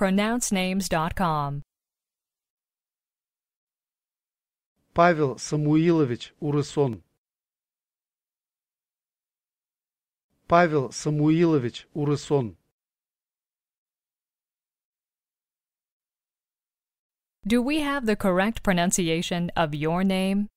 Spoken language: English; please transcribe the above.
pronouncenames.com. Павел Самуилович Урысон Павел Самуилович Урысон Do we have the correct pronunciation of your name?